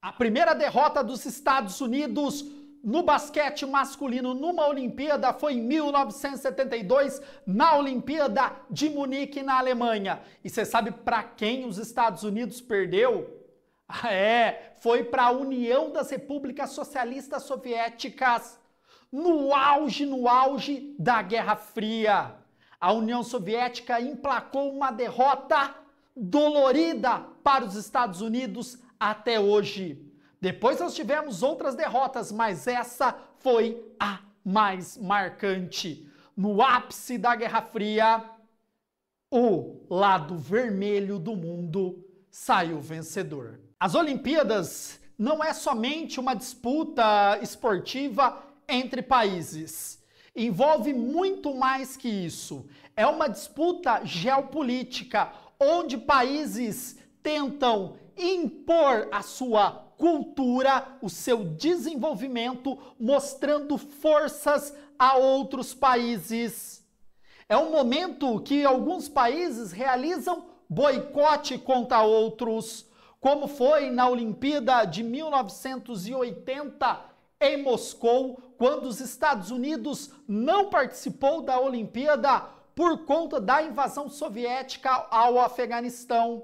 A primeira derrota dos Estados Unidos no basquete masculino numa Olimpíada foi em 1972, na Olimpíada de Munique, na Alemanha. E você sabe para quem os Estados Unidos perdeu? Ah, é, foi para a União das Repúblicas Socialistas Soviéticas no auge, no auge da Guerra Fria. A União Soviética emplacou uma derrota dolorida para os Estados Unidos até hoje. Depois nós tivemos outras derrotas, mas essa foi a mais marcante. No ápice da Guerra Fria, o lado vermelho do mundo saiu vencedor. As Olimpíadas não é somente uma disputa esportiva entre países. Envolve muito mais que isso. É uma disputa geopolítica, onde países tentam impor a sua cultura, o seu desenvolvimento, mostrando forças a outros países. É um momento que alguns países realizam boicote contra outros, como foi na Olimpíada de 1980 em Moscou, quando os Estados Unidos não participou da Olimpíada por conta da invasão soviética ao Afeganistão.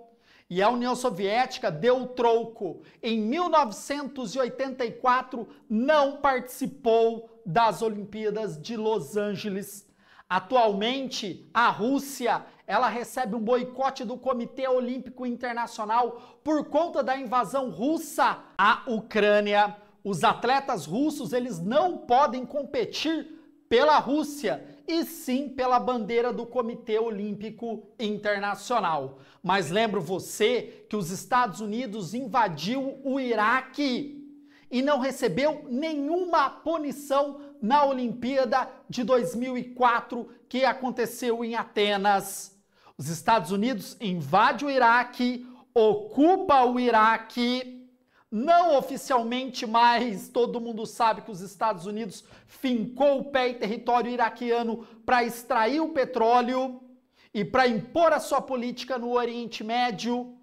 E a União Soviética deu o troco. Em 1984, não participou das Olimpíadas de Los Angeles. Atualmente, a Rússia ela recebe um boicote do Comitê Olímpico Internacional por conta da invasão russa à Ucrânia. Os atletas russos eles não podem competir pela Rússia e sim pela bandeira do Comitê Olímpico Internacional. Mas lembro você que os Estados Unidos invadiu o Iraque e não recebeu nenhuma punição na Olimpíada de 2004 que aconteceu em Atenas. Os Estados Unidos invade o Iraque, ocupa o Iraque não oficialmente, mas todo mundo sabe que os Estados Unidos fincou o pé em território iraquiano para extrair o petróleo e para impor a sua política no Oriente Médio,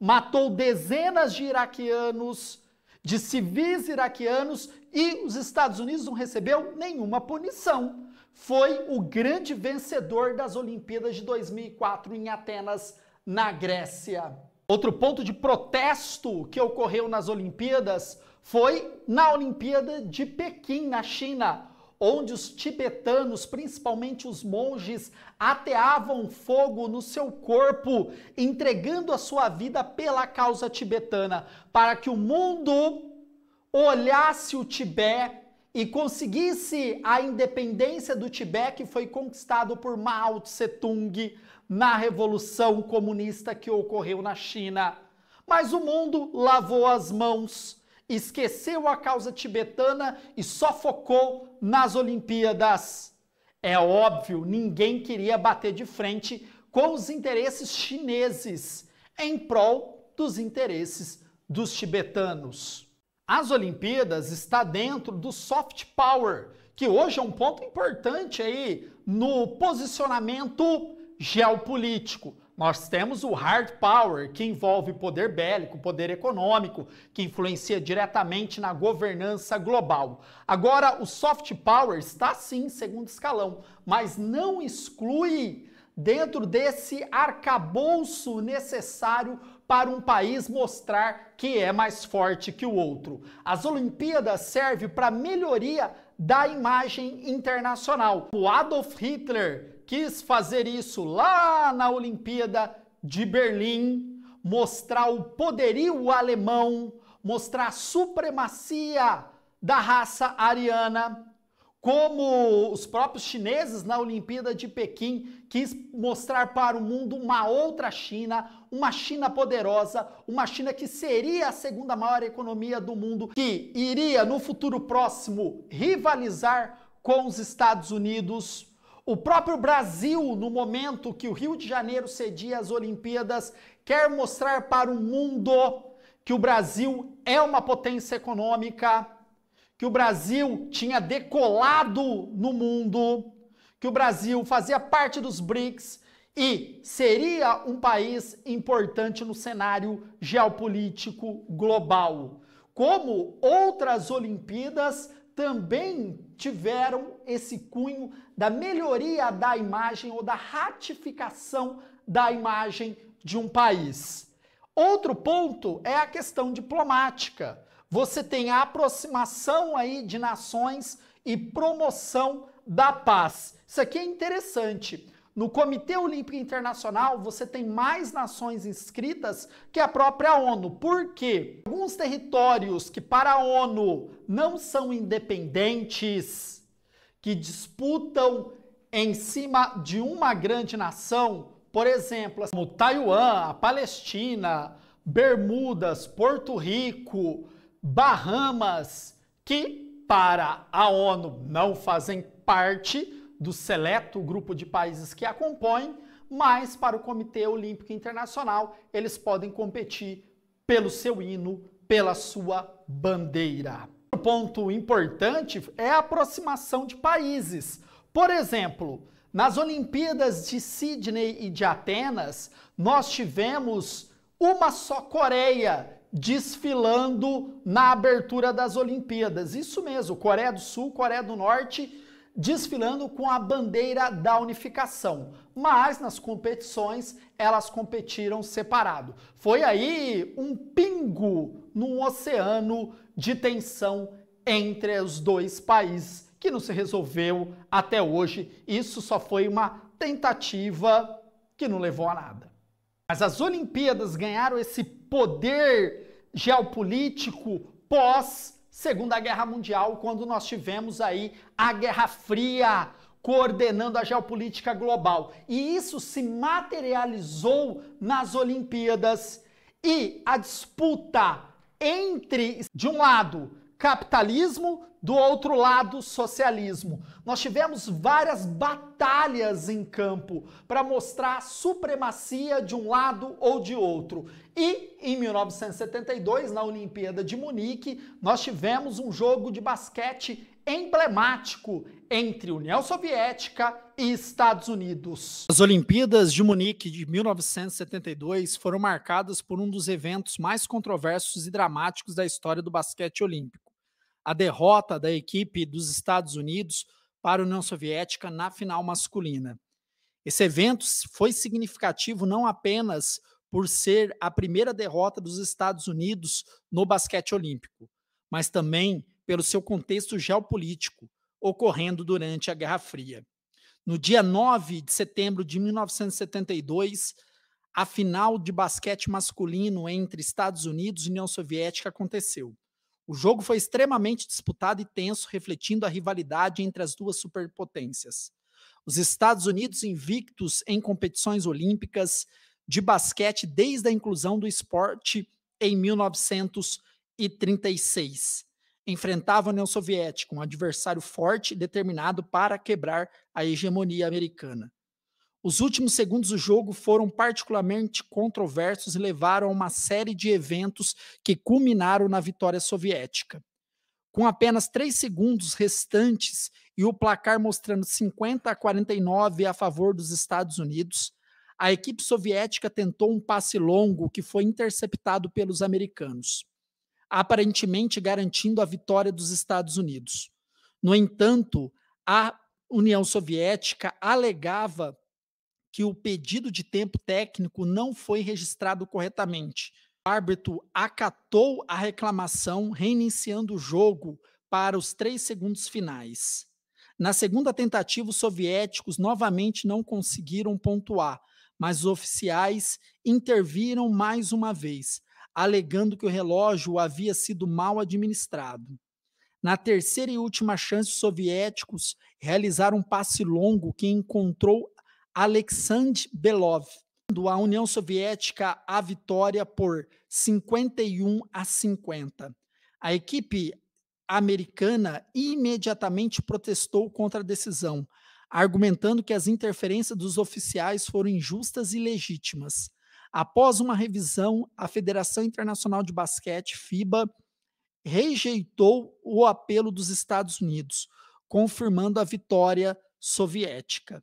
matou dezenas de iraquianos, de civis iraquianos, e os Estados Unidos não recebeu nenhuma punição. Foi o grande vencedor das Olimpíadas de 2004 em Atenas, na Grécia. Outro ponto de protesto que ocorreu nas Olimpíadas foi na Olimpíada de Pequim, na China, onde os tibetanos, principalmente os monges, ateavam fogo no seu corpo, entregando a sua vida pela causa tibetana, para que o mundo olhasse o Tibete e conseguisse a independência do Tibete que foi conquistado por Mao Tse Tung na Revolução Comunista que ocorreu na China. Mas o mundo lavou as mãos, esqueceu a causa tibetana e só focou nas Olimpíadas. É óbvio, ninguém queria bater de frente com os interesses chineses em prol dos interesses dos tibetanos. As Olimpíadas está dentro do soft power, que hoje é um ponto importante aí no posicionamento geopolítico. Nós temos o hard power, que envolve poder bélico, poder econômico, que influencia diretamente na governança global. Agora, o soft power está sim em segundo escalão, mas não exclui dentro desse arcabouço necessário para um país mostrar que é mais forte que o outro. As Olimpíadas servem para melhoria da imagem internacional. O Adolf Hitler quis fazer isso lá na Olimpíada de Berlim, mostrar o poderio alemão, mostrar a supremacia da raça ariana, como os próprios chineses na Olimpíada de Pequim quis mostrar para o mundo uma outra China, uma China poderosa, uma China que seria a segunda maior economia do mundo, que iria no futuro próximo rivalizar com os Estados Unidos o próprio Brasil, no momento que o Rio de Janeiro cedia as Olimpíadas, quer mostrar para o mundo que o Brasil é uma potência econômica, que o Brasil tinha decolado no mundo, que o Brasil fazia parte dos BRICS e seria um país importante no cenário geopolítico global. Como outras Olimpíadas, também tiveram esse cunho da melhoria da imagem ou da ratificação da imagem de um país. Outro ponto é a questão diplomática. Você tem a aproximação aí de nações e promoção da paz. Isso aqui é interessante. No Comitê Olímpico Internacional, você tem mais nações inscritas que a própria ONU. Por quê? Alguns territórios que para a ONU não são independentes, que disputam em cima de uma grande nação, por exemplo, assim como Taiwan, a Palestina, Bermudas, Porto Rico, Bahamas, que para a ONU não fazem parte do seleto grupo de países que a compõem, mas para o Comitê Olímpico Internacional eles podem competir pelo seu hino, pela sua bandeira. Outro ponto importante é a aproximação de países. Por exemplo, nas Olimpíadas de Sydney e de Atenas, nós tivemos uma só Coreia desfilando na abertura das Olimpíadas. Isso mesmo, Coreia do Sul, Coreia do Norte desfilando com a bandeira da unificação, mas nas competições elas competiram separado. Foi aí um pingo num oceano de tensão entre os dois países que não se resolveu até hoje. Isso só foi uma tentativa que não levou a nada. Mas as Olimpíadas ganharam esse poder geopolítico pós Segunda Guerra Mundial, quando nós tivemos aí a Guerra Fria coordenando a geopolítica global. E isso se materializou nas Olimpíadas e a disputa entre, de um lado, capitalismo, do outro lado, socialismo. Nós tivemos várias batalhas em campo para mostrar a supremacia de um lado ou de outro. E em 1972, na Olimpíada de Munique, nós tivemos um jogo de basquete emblemático entre União Soviética e Estados Unidos. As Olimpíadas de Munique de 1972 foram marcadas por um dos eventos mais controversos e dramáticos da história do basquete olímpico a derrota da equipe dos Estados Unidos para a União Soviética na final masculina. Esse evento foi significativo não apenas por ser a primeira derrota dos Estados Unidos no basquete olímpico, mas também pelo seu contexto geopolítico, ocorrendo durante a Guerra Fria. No dia 9 de setembro de 1972, a final de basquete masculino entre Estados Unidos e União Soviética aconteceu. O jogo foi extremamente disputado e tenso, refletindo a rivalidade entre as duas superpotências. Os Estados Unidos invictos em competições olímpicas de basquete desde a inclusão do esporte em 1936. Enfrentava a União Soviética, um adversário forte e determinado para quebrar a hegemonia americana. Os últimos segundos do jogo foram particularmente controversos e levaram a uma série de eventos que culminaram na vitória soviética. Com apenas três segundos restantes e o placar mostrando 50 a 49 a favor dos Estados Unidos, a equipe soviética tentou um passe longo que foi interceptado pelos americanos, aparentemente garantindo a vitória dos Estados Unidos. No entanto, a União Soviética alegava que o pedido de tempo técnico não foi registrado corretamente. O árbitro acatou a reclamação, reiniciando o jogo para os três segundos finais. Na segunda tentativa, os soviéticos novamente não conseguiram pontuar, mas os oficiais interviram mais uma vez, alegando que o relógio havia sido mal administrado. Na terceira e última chance, os soviéticos realizaram um passe longo que encontrou Alexandre Belov, dando à União Soviética a vitória por 51 a 50. A equipe americana imediatamente protestou contra a decisão, argumentando que as interferências dos oficiais foram injustas e legítimas. Após uma revisão, a Federação Internacional de Basquete, FIBA, rejeitou o apelo dos Estados Unidos, confirmando a vitória soviética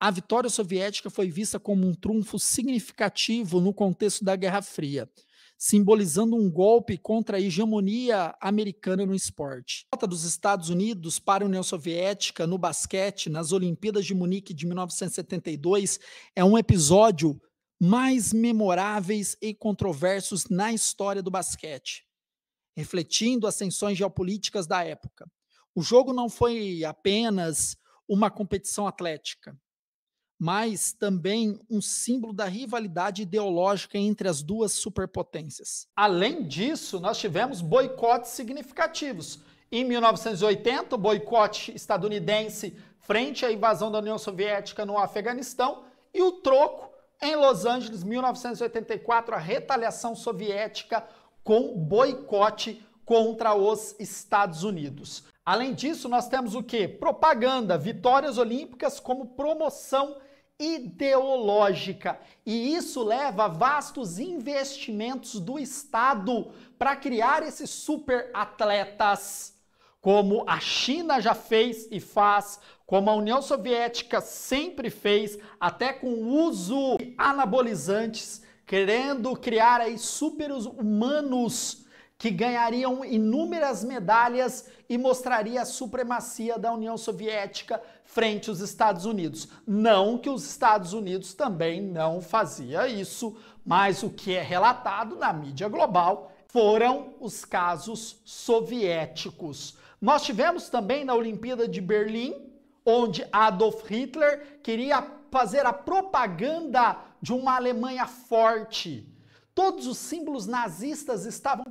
a vitória soviética foi vista como um trunfo significativo no contexto da Guerra Fria, simbolizando um golpe contra a hegemonia americana no esporte. A derrota dos Estados Unidos para a União Soviética no basquete nas Olimpíadas de Munique de 1972 é um episódio mais memoráveis e controversos na história do basquete, refletindo as tensões geopolíticas da época. O jogo não foi apenas uma competição atlética, mas também um símbolo da rivalidade ideológica entre as duas superpotências. Além disso, nós tivemos boicotes significativos. Em 1980, o boicote estadunidense frente à invasão da União Soviética no Afeganistão e o troco em Los Angeles, 1984, a retaliação soviética com boicote contra os Estados Unidos. Além disso, nós temos o que? Propaganda, vitórias olímpicas como promoção ideológica. E isso leva a vastos investimentos do Estado para criar esses super atletas, como a China já fez e faz, como a União Soviética sempre fez, até com o uso de anabolizantes, querendo criar aí super humanos que ganhariam inúmeras medalhas e mostraria a supremacia da União Soviética frente aos Estados Unidos. Não que os Estados Unidos também não fazia isso, mas o que é relatado na mídia global foram os casos soviéticos. Nós tivemos também na Olimpíada de Berlim, onde Adolf Hitler queria fazer a propaganda de uma Alemanha forte Todos os símbolos nazistas estavam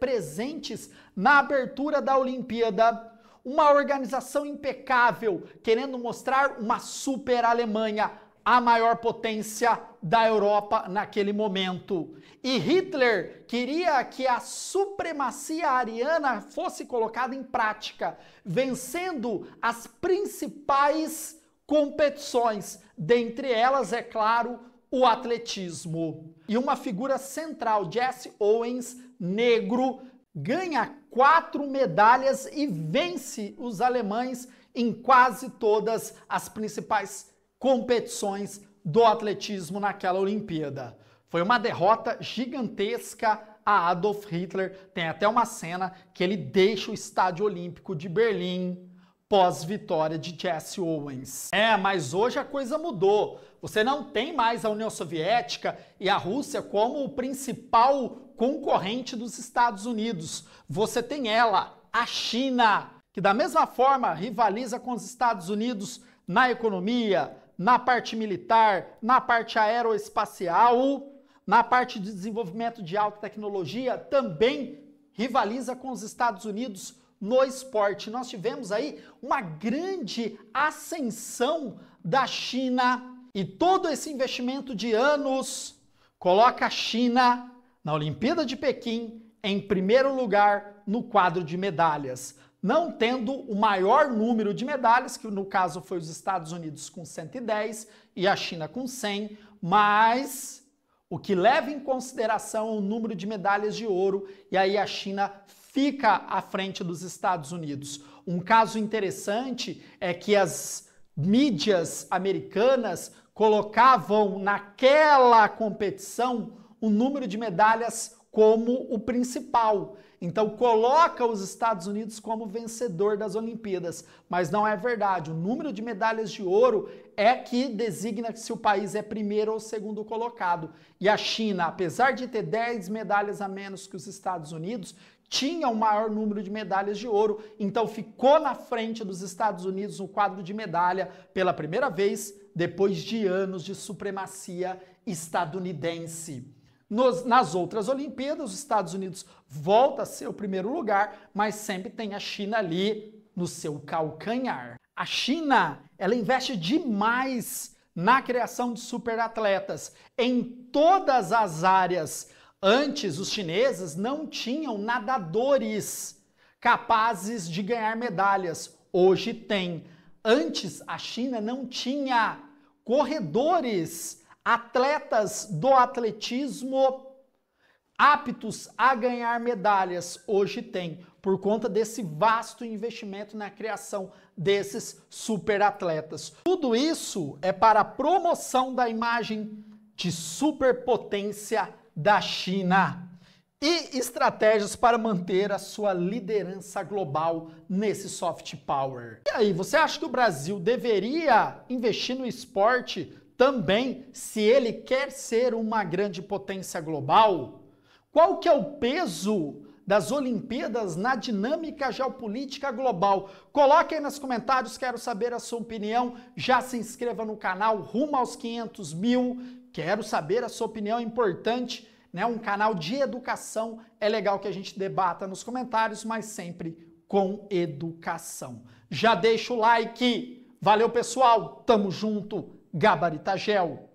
presentes na abertura da Olimpíada. Uma organização impecável, querendo mostrar uma super Alemanha, a maior potência da Europa naquele momento. E Hitler queria que a supremacia ariana fosse colocada em prática, vencendo as principais competições, dentre elas, é claro, o atletismo. E uma figura central, Jesse Owens, negro, ganha quatro medalhas e vence os alemães em quase todas as principais competições do atletismo naquela Olimpíada. Foi uma derrota gigantesca a Adolf Hitler. Tem até uma cena que ele deixa o Estádio Olímpico de Berlim pós-vitória de Jesse Owens. É, mas hoje a coisa mudou. Você não tem mais a União Soviética e a Rússia como o principal concorrente dos Estados Unidos. Você tem ela, a China, que da mesma forma rivaliza com os Estados Unidos na economia, na parte militar, na parte aeroespacial, na parte de desenvolvimento de alta tecnologia, também rivaliza com os Estados Unidos no esporte. Nós tivemos aí uma grande ascensão da China e todo esse investimento de anos coloca a China na Olimpíada de Pequim em primeiro lugar no quadro de medalhas, não tendo o maior número de medalhas, que no caso foi os Estados Unidos com 110 e a China com 100, mas o que leva em consideração o número de medalhas de ouro, e aí a China fica à frente dos Estados Unidos. Um caso interessante é que as mídias americanas colocavam naquela competição o número de medalhas como o principal. Então coloca os Estados Unidos como vencedor das Olimpíadas, mas não é verdade. O número de medalhas de ouro é que designa se o país é primeiro ou segundo colocado. E a China, apesar de ter 10 medalhas a menos que os Estados Unidos, tinha o maior número de medalhas de ouro, então ficou na frente dos Estados Unidos no quadro de medalha pela primeira vez depois de anos de supremacia estadunidense. Nos, nas outras Olimpíadas, os Estados Unidos volta a ser o primeiro lugar, mas sempre tem a China ali no seu calcanhar. A China, ela investe demais na criação de superatletas em todas as áreas Antes, os chineses não tinham nadadores capazes de ganhar medalhas. Hoje tem. Antes, a China não tinha corredores, atletas do atletismo aptos a ganhar medalhas hoje tem, por conta desse vasto investimento na criação desses superatletas. Tudo isso é para a promoção da imagem de superpotência da China e estratégias para manter a sua liderança global nesse soft power. E aí, você acha que o Brasil deveria investir no esporte também se ele quer ser uma grande potência global? Qual que é o peso das Olimpíadas na dinâmica geopolítica global? Coloque aí nos comentários, quero saber a sua opinião. Já se inscreva no canal, rumo aos 500 mil Quero saber a sua opinião, é importante, né? Um canal de educação é legal que a gente debata nos comentários, mas sempre com educação. Já deixa o like. Valeu, pessoal. Tamo junto. Gabaritagel.